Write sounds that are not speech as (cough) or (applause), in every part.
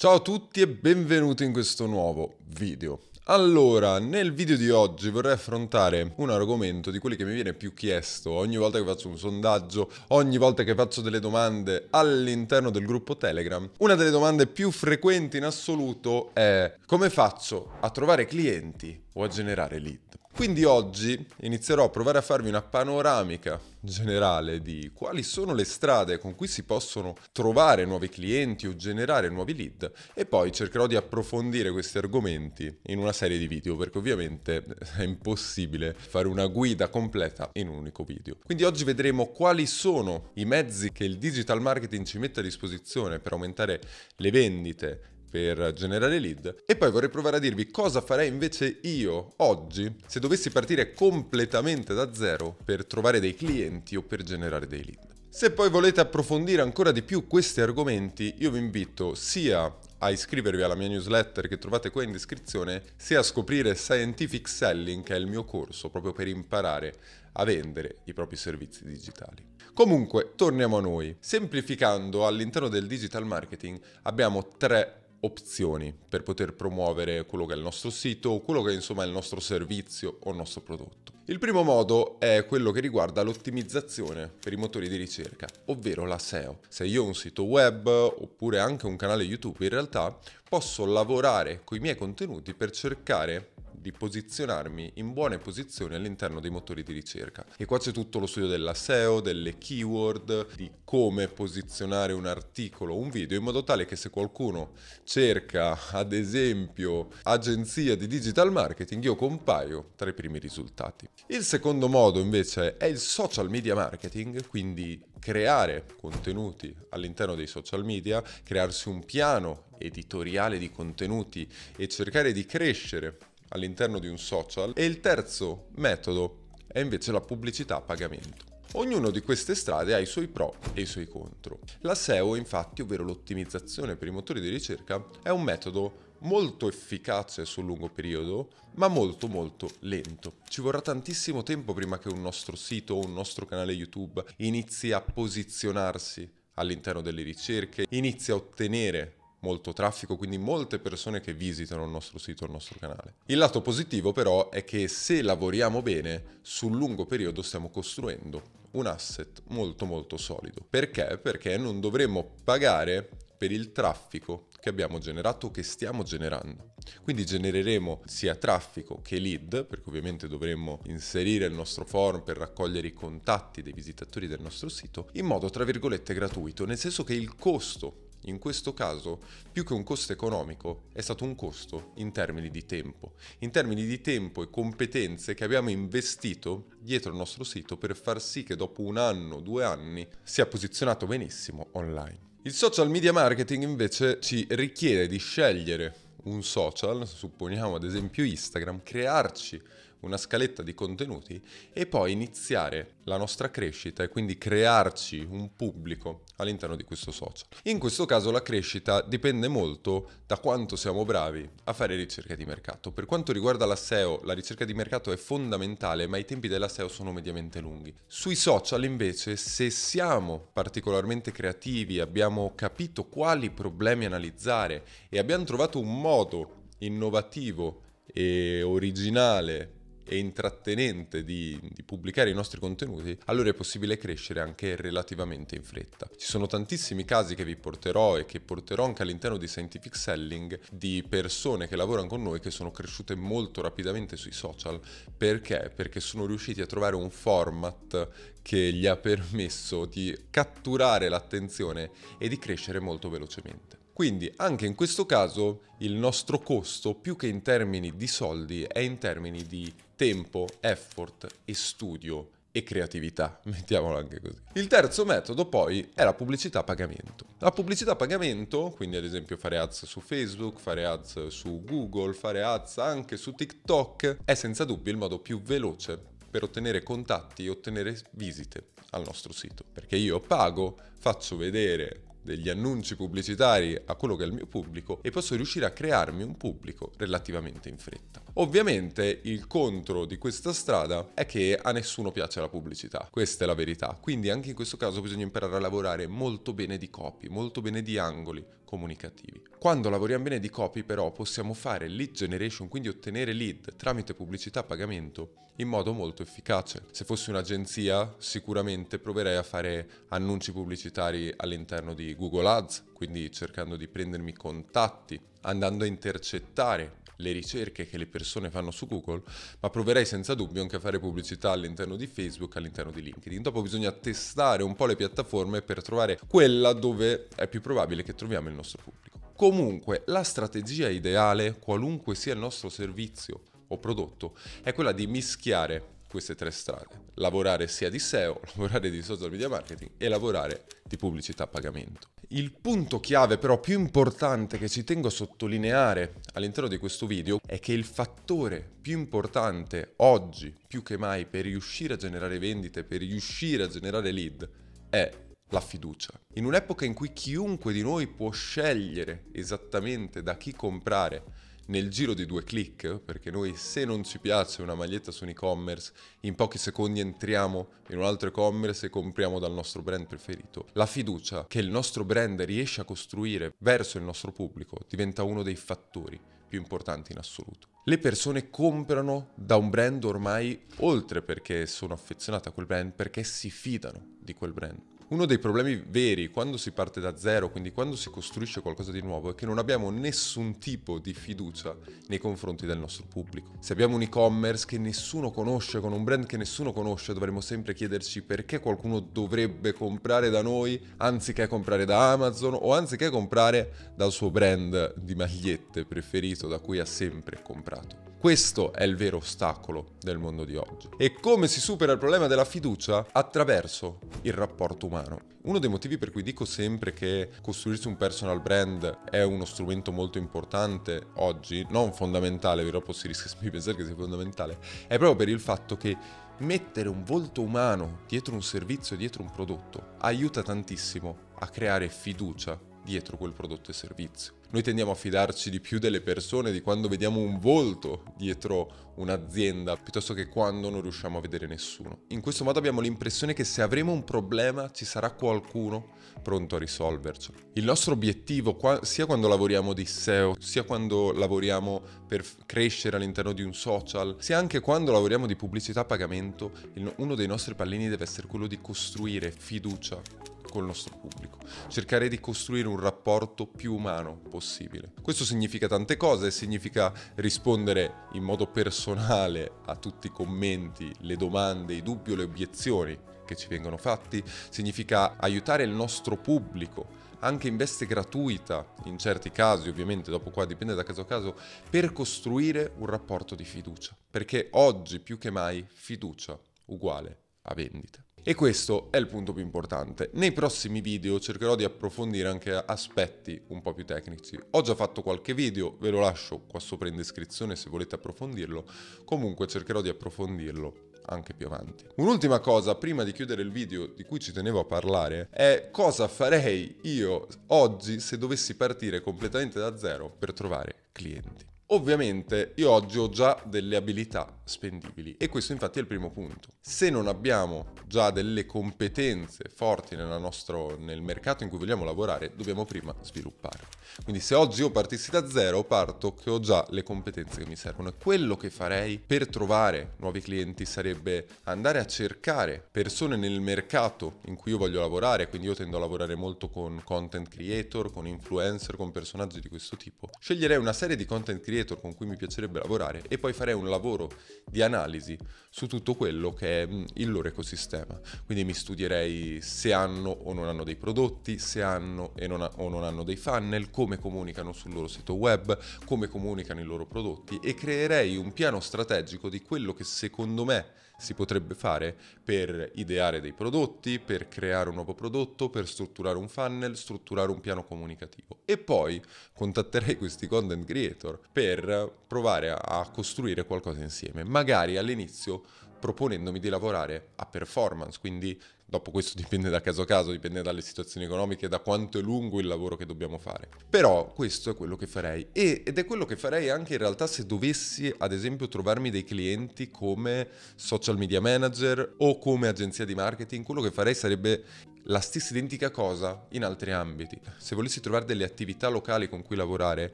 Ciao a tutti e benvenuti in questo nuovo video. Allora, nel video di oggi vorrei affrontare un argomento di quelli che mi viene più chiesto ogni volta che faccio un sondaggio, ogni volta che faccio delle domande all'interno del gruppo Telegram. Una delle domande più frequenti in assoluto è come faccio a trovare clienti o a generare lead. Quindi oggi inizierò a provare a farvi una panoramica generale di quali sono le strade con cui si possono trovare nuovi clienti o generare nuovi lead e poi cercherò di approfondire questi argomenti in una serie di video perché ovviamente è impossibile fare una guida completa in un unico video. Quindi oggi vedremo quali sono i mezzi che il digital marketing ci mette a disposizione per aumentare le vendite per generare lead. E poi vorrei provare a dirvi cosa farei invece io oggi se dovessi partire completamente da zero per trovare dei clienti o per generare dei lead. Se poi volete approfondire ancora di più questi argomenti, io vi invito sia a iscrivervi alla mia newsletter che trovate qua in descrizione, sia a scoprire Scientific Selling, che è il mio corso proprio per imparare a vendere i propri servizi digitali. Comunque, torniamo a noi. Semplificando all'interno del digital marketing abbiamo tre opzioni per poter promuovere quello che è il nostro sito quello che insomma è il nostro servizio o il nostro prodotto. Il primo modo è quello che riguarda l'ottimizzazione per i motori di ricerca, ovvero la SEO. Se io ho un sito web oppure anche un canale YouTube in realtà posso lavorare con i miei contenuti per cercare di posizionarmi in buone posizioni all'interno dei motori di ricerca. E qua c'è tutto lo studio della SEO, delle keyword, di come posizionare un articolo, un video, in modo tale che se qualcuno cerca, ad esempio, agenzia di digital marketing, io compaio tra i primi risultati. Il secondo modo invece è il social media marketing, quindi creare contenuti all'interno dei social media, crearsi un piano editoriale di contenuti e cercare di crescere all'interno di un social e il terzo metodo è invece la pubblicità a pagamento. Ognuno di queste strade ha i suoi pro e i suoi contro. La SEO infatti, ovvero l'ottimizzazione per i motori di ricerca, è un metodo molto efficace sul lungo periodo, ma molto molto lento. Ci vorrà tantissimo tempo prima che un nostro sito o un nostro canale YouTube inizi a posizionarsi all'interno delle ricerche, inizi a ottenere molto traffico, quindi molte persone che visitano il nostro sito, il nostro canale. Il lato positivo però è che se lavoriamo bene, sul lungo periodo stiamo costruendo un asset molto molto solido. Perché? Perché non dovremmo pagare per il traffico che abbiamo generato che stiamo generando. Quindi genereremo sia traffico che lead, perché ovviamente dovremmo inserire il nostro form per raccogliere i contatti dei visitatori del nostro sito, in modo tra virgolette gratuito, nel senso che il costo in questo caso, più che un costo economico, è stato un costo in termini di tempo, in termini di tempo e competenze che abbiamo investito dietro il nostro sito per far sì che dopo un anno, due anni, sia posizionato benissimo online. Il social media marketing invece ci richiede di scegliere un social, supponiamo ad esempio Instagram, crearci una scaletta di contenuti e poi iniziare la nostra crescita e quindi crearci un pubblico all'interno di questo social. In questo caso la crescita dipende molto da quanto siamo bravi a fare ricerca di mercato. Per quanto riguarda la SEO, la ricerca di mercato è fondamentale, ma i tempi della SEO sono mediamente lunghi. Sui social invece, se siamo particolarmente creativi, abbiamo capito quali problemi analizzare e abbiamo trovato un modo innovativo e originale e intrattenente di, di pubblicare i nostri contenuti, allora è possibile crescere anche relativamente in fretta. Ci sono tantissimi casi che vi porterò e che porterò anche all'interno di Scientific Selling di persone che lavorano con noi che sono cresciute molto rapidamente sui social. Perché? Perché sono riusciti a trovare un format che gli ha permesso di catturare l'attenzione e di crescere molto velocemente. Quindi anche in questo caso il nostro costo più che in termini di soldi è in termini di tempo, effort e studio e creatività, (laughs) mettiamolo anche così. Il terzo metodo poi è la pubblicità a pagamento. La pubblicità a pagamento, quindi ad esempio fare ads su Facebook, fare ads su Google, fare ads anche su TikTok, è senza dubbio il modo più veloce per ottenere contatti e ottenere visite al nostro sito. Perché io pago, faccio vedere degli annunci pubblicitari a quello che è il mio pubblico e posso riuscire a crearmi un pubblico relativamente in fretta. Ovviamente il contro di questa strada è che a nessuno piace la pubblicità, questa è la verità, quindi anche in questo caso bisogna imparare a lavorare molto bene di copy, molto bene di angoli comunicativi. Quando lavoriamo bene di copy però possiamo fare lead generation, quindi ottenere lead tramite pubblicità a pagamento in modo molto efficace. Se fossi un'agenzia sicuramente proverei a fare annunci pubblicitari all'interno di Google Ads, quindi cercando di prendermi contatti, andando a intercettare le ricerche che le persone fanno su Google, ma proverei senza dubbio anche a fare pubblicità all'interno di Facebook, all'interno di LinkedIn. Dopo bisogna testare un po' le piattaforme per trovare quella dove è più probabile che troviamo il nostro pubblico. Comunque, la strategia ideale, qualunque sia il nostro servizio o prodotto, è quella di mischiare queste tre strade. Lavorare sia di SEO, (laughs) lavorare di social media marketing e lavorare di pubblicità a pagamento. Il punto chiave però più importante che ci tengo a sottolineare all'interno di questo video è che il fattore più importante oggi più che mai per riuscire a generare vendite, per riuscire a generare lead è la fiducia. In un'epoca in cui chiunque di noi può scegliere esattamente da chi comprare nel giro di due clic, perché noi se non ci piace una maglietta su un e-commerce, in pochi secondi entriamo in un altro e-commerce e compriamo dal nostro brand preferito. La fiducia che il nostro brand riesce a costruire verso il nostro pubblico diventa uno dei fattori più importanti in assoluto. Le persone comprano da un brand ormai oltre perché sono affezionate a quel brand, perché si fidano di quel brand uno dei problemi veri quando si parte da zero, quindi quando si costruisce qualcosa di nuovo, è che non abbiamo nessun tipo di fiducia nei confronti del nostro pubblico. Se abbiamo un e-commerce che nessuno conosce, con un brand che nessuno conosce, dovremmo sempre chiederci perché qualcuno dovrebbe comprare da noi anziché comprare da Amazon o anziché comprare dal suo brand di magliette preferito da cui ha sempre comprato. Questo è il vero ostacolo del mondo di oggi. E come si supera il problema della fiducia? Attraverso il rapporto umano. Uno dei motivi per cui dico sempre che costruirsi un personal brand è uno strumento molto importante oggi, non fondamentale, purtroppo si rischia di (laughs) pensare che sia fondamentale, è proprio per il fatto che mettere un volto umano dietro un servizio, dietro un prodotto, aiuta tantissimo a creare fiducia dietro quel prodotto e servizio noi tendiamo a fidarci di più delle persone, di quando vediamo un volto dietro un'azienda, piuttosto che quando non riusciamo a vedere nessuno. In questo modo abbiamo l'impressione che se avremo un problema ci sarà qualcuno pronto a risolvercelo. Il nostro obiettivo, sia quando lavoriamo di SEO, sia quando lavoriamo per crescere all'interno di un social, sia anche quando lavoriamo di pubblicità a pagamento, uno dei nostri pallini deve essere quello di costruire fiducia col nostro pubblico, cercare di costruire un rapporto più umano possibile. Questo significa tante cose, significa rispondere in modo personale a tutti i commenti, le domande, i dubbi o le obiezioni che ci vengono fatti, significa aiutare il nostro pubblico anche in veste gratuita, in certi casi ovviamente, dopo qua dipende da caso a caso, per costruire un rapporto di fiducia. Perché oggi più che mai fiducia uguale a vendita. E questo è il punto più importante. Nei prossimi video cercherò di approfondire anche aspetti un po' più tecnici. Ho già fatto qualche video, ve lo lascio qua sopra in descrizione se volete approfondirlo. Comunque cercherò di approfondirlo anche più avanti. Un'ultima cosa, prima di chiudere il video di cui ci tenevo a parlare, è cosa farei io oggi se dovessi partire completamente da zero per trovare clienti. Ovviamente io oggi ho già delle abilità spendibili. E questo infatti è il primo punto. Se non abbiamo già delle competenze forti nostro, nel mercato in cui vogliamo lavorare, dobbiamo prima sviluppare. Quindi se oggi io partissi da zero, parto che ho già le competenze che mi servono. E quello che farei per trovare nuovi clienti sarebbe andare a cercare persone nel mercato in cui io voglio lavorare, quindi io tendo a lavorare molto con content creator, con influencer, con personaggi di questo tipo. Sceglierei una serie di content creator con cui mi piacerebbe lavorare e poi farei un lavoro di analisi su tutto quello che è il loro ecosistema. Quindi mi studierei se hanno o non hanno dei prodotti, se hanno non ha, o non hanno dei funnel, come comunicano sul loro sito web, come comunicano i loro prodotti e creerei un piano strategico di quello che secondo me si potrebbe fare per ideare dei prodotti, per creare un nuovo prodotto, per strutturare un funnel, strutturare un piano comunicativo. E poi contatterei questi content creator per provare a costruire qualcosa insieme, magari all'inizio proponendomi di lavorare a performance, quindi Dopo questo (laughs) dipende da caso a caso, dipende dalle situazioni economiche, da quanto è lungo il lavoro che dobbiamo fare. Però questo è quello che farei e, ed è quello che farei anche in realtà se dovessi ad esempio trovarmi dei clienti come social media manager o come agenzia di marketing, quello che farei sarebbe la stessa identica cosa in altri ambiti. Se volessi trovare delle attività locali con cui lavorare,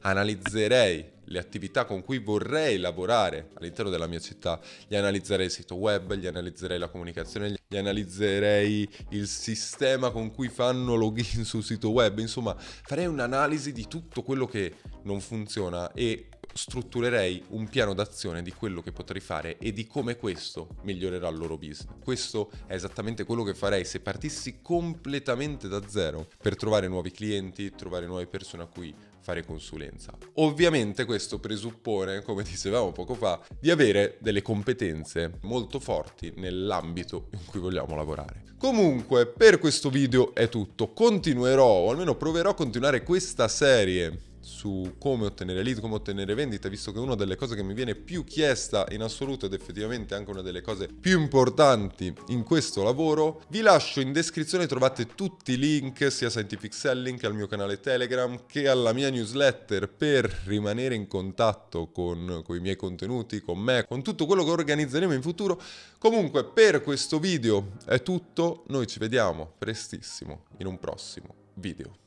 analizzerei le attività con cui vorrei lavorare all'interno della mia città, gli analizzerei il sito web, gli analizzerei la comunicazione, gli analizzerei valuterei il sistema con cui fanno login sul sito web, insomma farei un'analisi di tutto quello che non funziona e strutturerei un piano d'azione di quello che potrei fare e di come questo migliorerà il loro business. Questo è esattamente quello che farei se partissi completamente da zero per trovare nuovi clienti, trovare nuove persone a cui fare consulenza. Ovviamente questo presuppone, come dicevamo poco fa, di avere delle competenze molto forti nell'ambito in cui vogliamo lavorare. Comunque, per questo video è tutto. Continuerò, o almeno proverò a continuare questa serie su come ottenere lead, come ottenere vendita, visto che una delle cose che mi viene più chiesta in assoluto ed effettivamente anche una delle cose più importanti in questo lavoro. Vi lascio in descrizione, trovate tutti i link sia Scientific Selling che al mio canale Telegram che alla mia newsletter per rimanere in contatto con, con i miei contenuti, con me, con tutto quello che organizzeremo in futuro. Comunque per questo video è tutto, noi ci vediamo prestissimo in un prossimo video.